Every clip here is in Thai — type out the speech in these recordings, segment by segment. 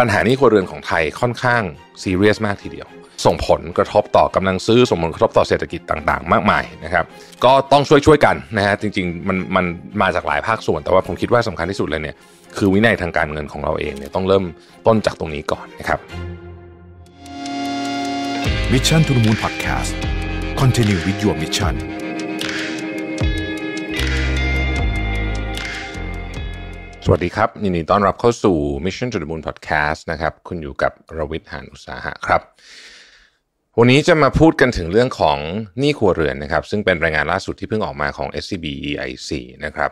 ปัญหานี้ครัวเรือนของไทยค่อนข้างซีเรียสมากทีเดียว ส่งผลกระทบต่อกำลังซื้อส่งผลกระทบต่อเศรษฐกิจต่างๆมากมายนะครับก็ต้องช่วยช่วยกันนะฮะจริงๆมันมันมาจากหลายภาคส่วน แต่ว่าผมคิดว่าสำคัญที่สุดเลยเนี่ยคือวินัยทางการเงินของเราเองเนี่ยต้องเริ่มต้นจากตรงนี้ก่อนนะครับ Mission to the Moon Podcast Continue with your mission สวัสดีครับยินดีต้อนรับเข้าสู่ Mission to the Moon Podcast นะครับ คุณอยู่กับรวิทยหานอุตสาหะครับวันนี้จะมาพูดกันถึงเรื่องของหนี้ครัวเรือนนะครับซึ่งเป็นรายงานล่าสุดที่เพิ่งออกมาของ SCB EIC นะครับ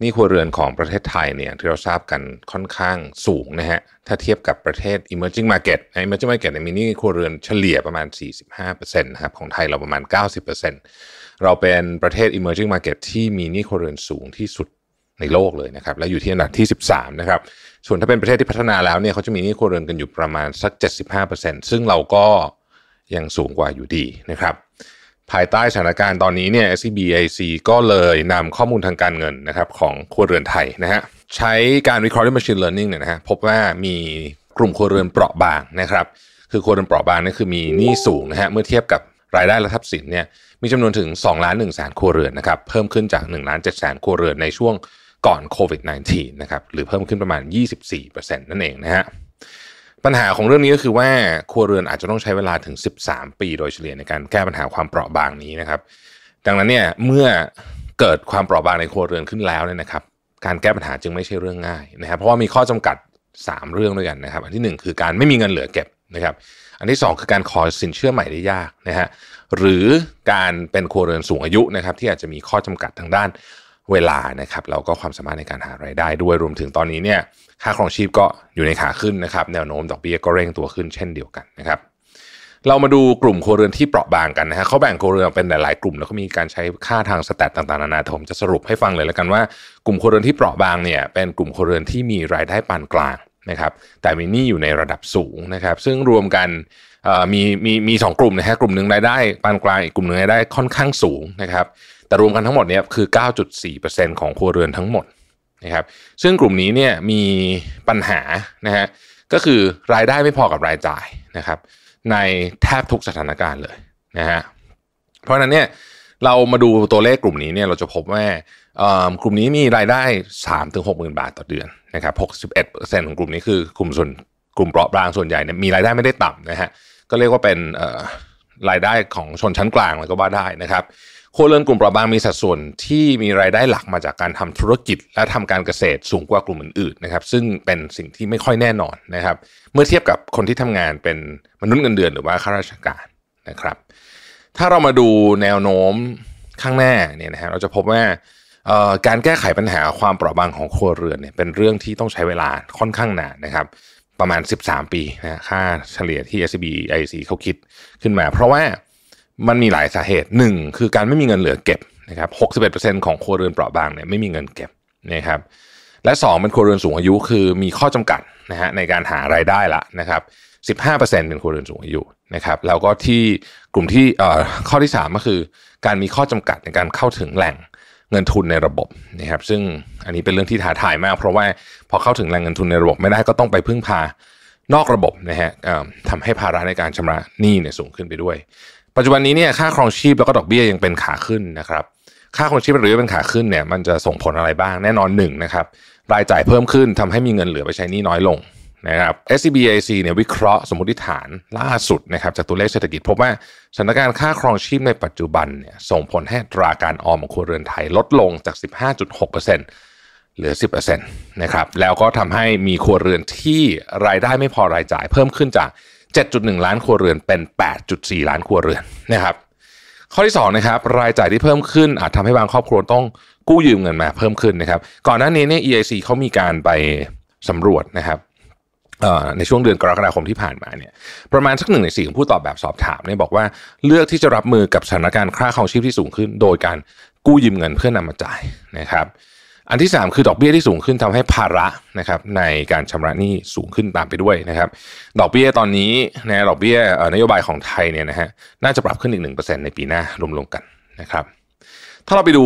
หนี้ครัวเรือนของประเทศไทยเนี่ยที่เราทราบกันค่อนข้างสูงนะฮะ ถ้าเทียบกับประเทศ emerging market ใน emerging market เมีหนี้ครัวเรือนเฉลี่ยประมาณ 45%นะครับของไทยเราประมาณ90%เราเป็นประเทศ emerging market ที่มีหนี้ครัวเรือนสูงที่สุดในโลกเลยนะครับ และอยู่ที่อันดับที่ 13 นะครับ ส่วนถ้าเป็นประเทศที่พัฒนาแล้วเนี่ยเขาจะมีหนี้ครัวเรือนกันอยู่ประมาณสัก 75%ซึ่งเราก็ยังสูงกว่าอยู่ดีนะครับ ภายใต้สถานการณ์ตอนนี้เนี่ย SBIC ก็เลยนำข้อมูลทางการเงินนะครับของครัวเรือนไทยนะฮะใช้การวิเคราะห์ด้วย machine learning เนี่ยนะฮะพบว่ามีกลุ่มครัวเรือนเปราะบางนะครับ คือครัวเรือนเปราะบางนี่คือมีหนี้สูงนะฮะเมื่อเทียบกับรายได้และทรัพย์สินเนี่ยมีจำนวนถึง2ล้าน1แสนครัวเรือนนะครับเพิ่มขึ้นจาก1ล้าน7แสนครัวเรือนในช่วงก่อนโควิด -19 นะครับหรือเพิ่มขึ้นประมาณ 24%นั่นเองนะฮะปัญหาของเรื่องนี้ก็คือว่าครัวเรือนอาจจะต้องใช้เวลาถึง 13 ปีโดยเฉลี่ยในการแก้ปัญหาความเปราะบางนี้นะครับ ดังนั้นเนี่ยเมื่อเกิดความเปราะบางในครัวเรือนขึ้นแล้วเนี่ยนะครับการแก้ปัญหาจึงไม่ใช่เรื่องง่ายนะครับ เพราะว่ามีข้อจำกัด 3 เรื่องด้วยกันนะครับ อันที่ 1 คือการไม่มีเงินเหลือเก็บนะครับ อันที่ 2 คือการขอสินเชื่อใหม่ได้ยากนะฮะหรือการเป็นครัวเรือนสูงอายุนะครับที่อาจจะมีข้อจำกัดทางด้านเวลานะครับแล้วก็ความสามารถในการหาไรายได้ด้วยรวมถึงตอนนี้เนี่ยค่าครองชีพก็อยู่ในขาขึ้นนะครับแนวโน้มดอกเบี้ยก็เร่งตัวขึ้นเช่นเดียวกันนะครับเรามาดูกลุ่มครัวเรือนที่เปราะบางกันนะฮะเขาแบ่งครัวเรือนเป็นหลายๆกลุ่มแล้วก็มีการใช้ค่าทางสแตทต่างๆนานาผมจะสรุปให้ฟังเลยแล้วกันว่ากลุ่มครัวเรือนที่เปราะบางเนี่ยเป็นกลุ่มครัวเรือนที่มีรายได้ปานกลางนะครับแต่มีหนี้อยู่ในระดับสูงนะครับซึ่งรวมกันมีมีมีสกลุ่มนะฮะกลุ่มหนึ่งรายได้ปานกลางอีกกลุ่มหนึ่งรายได้ค่อนข้างสูงนะครับแต่รวมกันทั้งหมดเนี่ยคือ 9.4%ของครัวเรือนทั้งหมดนะครับซึ่งกลุ่มนี้เนี่ยมีปัญหานะฮะก็คือรายได้ไม่พอกับรายจ่ายนะครับในแทบทุกสถานการณ์เลยนะฮะเพราะนั้นเนี่ยเรามาดูตัวเลขกลุ่มนี้เนี่ยเราจะพบว่ากลุ่มนี้มีรายได้3ามถึงหกหมื่นบาทต่อเดือนนะครับหกสิบเอ็ดเปอร์เซ็นของกลุ่มนี้คือกลุ่มส่วนกลุ่มเปราะบางส่วนใหญ่เนี่ยมีรายได้ไม่ได้ต่ำนะฮะ ก็เรียกว่าเป็นรายได้ของชนชั้นกลางเลยก็ว่าได้นะครับครัวเรือนกลุ่มเปราะบางมีสัดส่วนที่มีรายได้หลักมาจากการทำธุรกิจและทำการเกษตรสูงกว่ากลุ่มอื่นๆนะครับ ซึ่งเป็นสิ่งที่ไม่ค่อยแน่นอนนะครับ เมื่อเทียบกับคนที่ทำงานเป็นมนุษย์เงินเดือน หรือว่าข้าราชการนะครับ ถ้าเรามาดูแนวโน้มข้างหน้าเนี่ยนะฮะเราจะพบว่าการแก้ไขปัญหาความเปราะบางของครัวเรือนเนี่ยเป็นเรื่องที่ต้องใช้เวลาค่อนข้างนานนะครับประมาณ 13 ปีนะค่าเฉลี่ยที่ s b IC เขาคิดขึ้นมา เพราะว่ามันมีหลายสาเหตุ 1 คือการไม่มีเงินเหลือเก็บนะครับ61%ของครัวเรือนเปราะบางเนี่ยไม่มีเงินเก็บนะครับและ 2 เป็นครัวเรือนสูงอายุ คือมีข้อจำกัดนะฮะในการหารายได้ละนะครับ15%เป็นครัวเรือนสูงอายุนะครับแล้วก็ที่กลุ่มที่ข้อที่ 3 ก็คือ การมีข้อจำกัดในการเข้าถึงแหล่งเงินทุนในระบบนะครับซึ่งอันนี้เป็นเรื่องที่ท้าทายมากเพราะว่าพอเข้าถึงแหล่งเงินทุนในระบบไม่ได้ก็ต้องไปพึ่งพานอกระบบนะฮะทำให้ภาระในการชำระหนี้เนี่ยสูงขึ้นไปด้วย ปัจจุบันนี้เนี่ยค่าครองชีพแล้วก็ดอกเบี้ยยังเป็นขาขึ้นนะครับค่าครองชีพหรือเป็นขาขึ้นเนี่ยมันจะส่งผลอะไรบ้างแน่นอนหนึ่งนะครับรายจ่ายเพิ่มขึ้นทำให้มีเงินเหลือไปใช้หนี้น้อยลงนะครับ SBIC เนี่ยวิเคราะห์สมมติฐานล่าสุดนะครับจากตัวเลขเศรษฐกิจ พบว่าสถานการณ์ค่าครองชีพในปัจจุบันเนี่ยส่งผลให้ตราการออมของครัวเรือนไทยลดลงจาก 15.6%เหลือ 10%นะครับแล้วก็ทำให้มีครัวเรือนที่รายได้ไม่พอรายจ่ายเพิ่มขึ้นจาก 7.1 ล้านครัวเรือนเป็น 8.4 ล้านครัวเรือนนะครับ ข้อที่ 2 นะครับ รายจ่ายที่เพิ่มขึ้น อาจทำให้บางครอบครัวต้องกู้ยืมเงินมาเพิ่มขึ้นนะครับก่อนหน้านี้เนี่ย EIC เขามีการไปสำรวจนะครับในช่วงเดือนกรกฎาคมที่ผ่านมาเนี่ยประมาณสักหนึ่งในสี่ของผู้ตอบแบบสอบถามเนี่ยบอกว่าเลือกที่จะรับมือกับสถานการณ์ค่าครองชีพที่สูงขึ้น โดยการกู้ยืมเงินเพื่อนำมาจ่ายนะครับอันที่3คือดอกเบี้ยที่สูงขึ้นทำให้ภาระนะครับในการชำระหนี้สูงขึ้นตามไปด้วยนะครับดอกเบี้ยตอนนี้นะดอกเบี้ยนโยบายของไทยเนี่ยนะฮะน่าจะปรับขึ้นอีกหนึ่งเเปอร์ซ็์ในปีหน้ารวมๆกันนะครับถ้าเราไปดู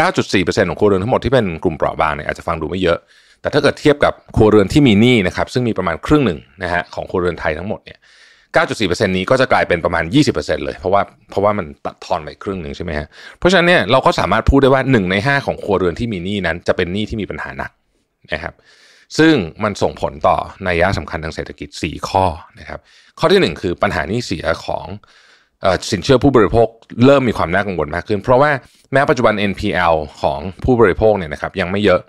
9.4%ของครัวเรือนทั้งหมดที่เป็นกลุ่มเปราะบางเนี่ยอาจจะฟังดูไม่เยอะ แต่ถ้าเกิดเทียบกับครัวเรือนที่มีหนี้นะครับซึ่งมีประมาณครึ่งหนึ่งนะฮะของครัวเรือนไทยทั้งหมดเนี่ย 9.4%นี้ก็จะกลายเป็นประมาณ 20%เลยเพราะว่าเพราะว่ามันตัดทอนไปครึ่งหนึ่งใช่ไหมฮะ เพราะฉะนั้นเนี่ยเราก็สามารถพูดได้ว่า 1 ใน 5 ของครัวเรือนที่มีหนี้นั้นจะเป็นหนี้ที่มีปัญหาหนักนะครับ ซึ่งมันส่งผลต่อในยะสำคัญทางเศรษฐกิจ 4 ข้อนะครับข้อที่ 1 คือปัญหาหนี้เสียของสินเชื่อผู้บริโภคเริ่มมีความน่ากังวลมากขึ้นเพราะว่าแม้ปัจจุบัน NPL ของผู้บริโภคเนี่ยนะครับยังไม่เยอะ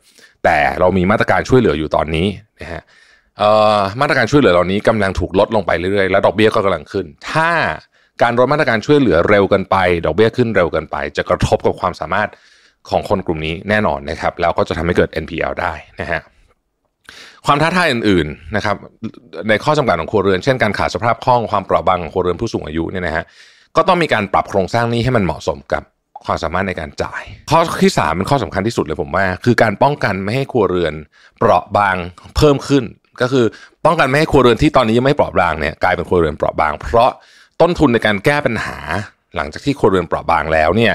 แต่เรามีมาตรการช่วยเหลืออยู่ตอนนี้นะฮะมาตรการช่วยเหลือเหล่านี้กำลังถูกลดลงไปเรื่อยๆและดอกเบี้ยก็กำลังขึ้น ถ้าการลดมาตรการช่วยเหลือเร็วเกินไป ดอกเบี้ยขึ้นเร็วเกินไป จะกระทบกับความสามารถของคนกลุ่มนี้แน่นอนนะครับ แล้วก็จะทำให้เกิด NPL ได้นะฮะความท้าทายอื่น ๆนะครับ ในข้อจำกัดของครัวเรือนเช่นการขาดสภาพคล่องความเปราะบางของครัวเรือนผู้สูงอายุเนี่ยนะฮะก็ต้องมีการปรับโครงสร้างนี้ให้มันเหมาะสมกับความสามารถในการจ่ายข้อที่ 3 เป็นข้อสำคัญที่สุดเลยผมว่า คือการป้องกันไม่ให้ครัวเรือนเปราะบางเพิ่มขึ้น ก็คือป้องกันไม่ให้ครัวเรือนที่ตอนนี้ยังไม่เปราะบางเนี่ยกลายเป็นครัวเรือนเปราะบางเพราะต้นทุนในการแก้ปัญหา หลังจากที่ครัวเรือนเปราะบางแล้วเนี่ย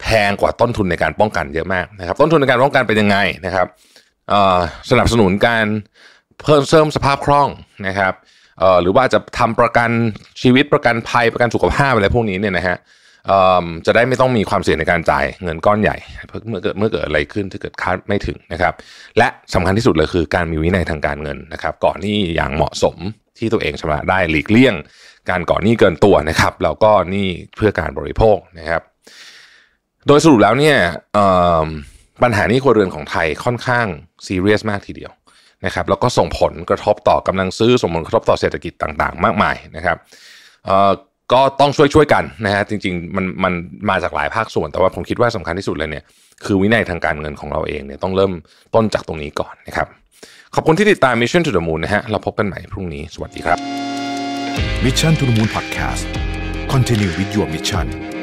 แพงกว่าต้นทุนในการป้องกันเยอะมากนะครับ ต้นทุนในการป้องกันเป็นยังไงนะครับสนับสนุนการเพิ่มเสริมสภาพคล่องนะครับหรือว่าจะทำประกันชีวิตประกันภัยประกันสุขภาพอะไรพวกนี้เนี่ยนะฮะจะได้ไม่ต้องมีความเสี่ยงในการจ่าย เงินก้อนใหญ่เมื่อเกิดเมื่อเกิดอะไรขึ้นถ้าเกิดคาดไม่ถึงนะครับ และสำคัญที่สุดเลยคือการมีวินัยทางการเงินนะครับ ก่อนนี้อย่างเหมาะสมที่ตัวเองชำระได้หลีกเลี่ยง การก่อนหนี้เกินตัวนะครับแล้วก็นี่เพื่อการบริโภคนะครับ โดยสรุปแล้วเนี่ยปัญหานี้ครัวเรือนของไทยค่อนข้างซีเรียสมากทีเดียวนะครับแล้วก็ส่งผลกระทบต่อกำลังซื้อส่งผลกระทบต่อเศรษฐกิจต่างๆ มากมายนะครับก็ต้องช่วยช่วยกันนะฮะจริงๆมันมันมาจากหลายภาคส่วนแต่ว่าผมคิดว่าสำคัญที่สุดเลยเนี่ยคือวินัยทางการเงินของเราเองเนี่ยต้องเริ่มต้นจากตรงนี้ก่อนนะครับขอบคุณที่ติดตาม Mission to the Moon นะฮะเราพบกันใหม่พรุ่งนี้สวัสดีครับ Mission to the Moon Podcast Continue with your mission